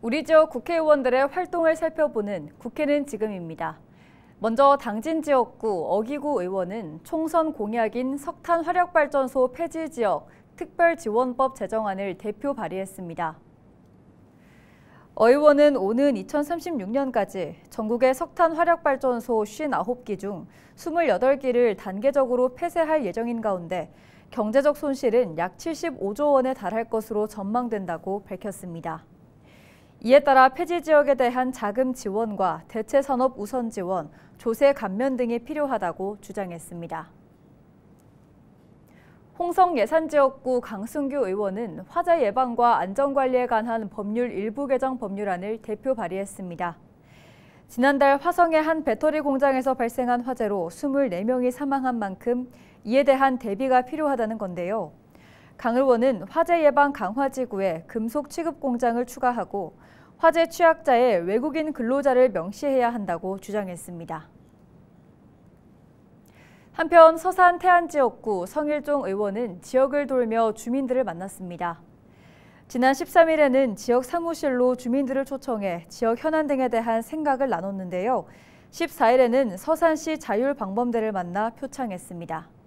우리 지역 국회의원들의 활동을 살펴보는 국회는 지금입니다. 먼저 당진 지역구 어기구 의원은 총선 공약인 석탄 화력발전소 폐지 지역 특별지원법 제정안을 대표 발의했습니다. 어 의원은 오는 2036년까지 전국의 석탄 화력발전소 59기 중 28기를 단계적으로 폐쇄할 예정인 가운데 경제적 손실은 약 75조 원에 달할 것으로 전망된다고 밝혔습니다. 이에 따라 폐지 지역에 대한 자금 지원과 대체 산업 우선 지원, 조세 감면 등이 필요하다고 주장했습니다. 홍성 예산지역구 강승규 의원은 화재 예방과 안전관리에 관한 법률 일부 개정 법률안을 대표 발의했습니다. 지난달 화성의 한 배터리 공장에서 발생한 화재로 24명이 사망한 만큼 이에 대한 대비가 필요하다는 건데요. 강 의원은 화재 예방 강화 지구에 금속 취급 공장을 추가하고 화재 취약자에 외국인 근로자를 명시해야 한다고 주장했습니다. 한편 서산 태안지역구 성일종 의원은 지역을 돌며 주민들을 만났습니다. 지난 13일에는 지역 사무실로 주민들을 초청해 지역 현안 등에 대한 생각을 나눴는데요. 14일에는 서산시 자율방범대를 만나 표창했습니다.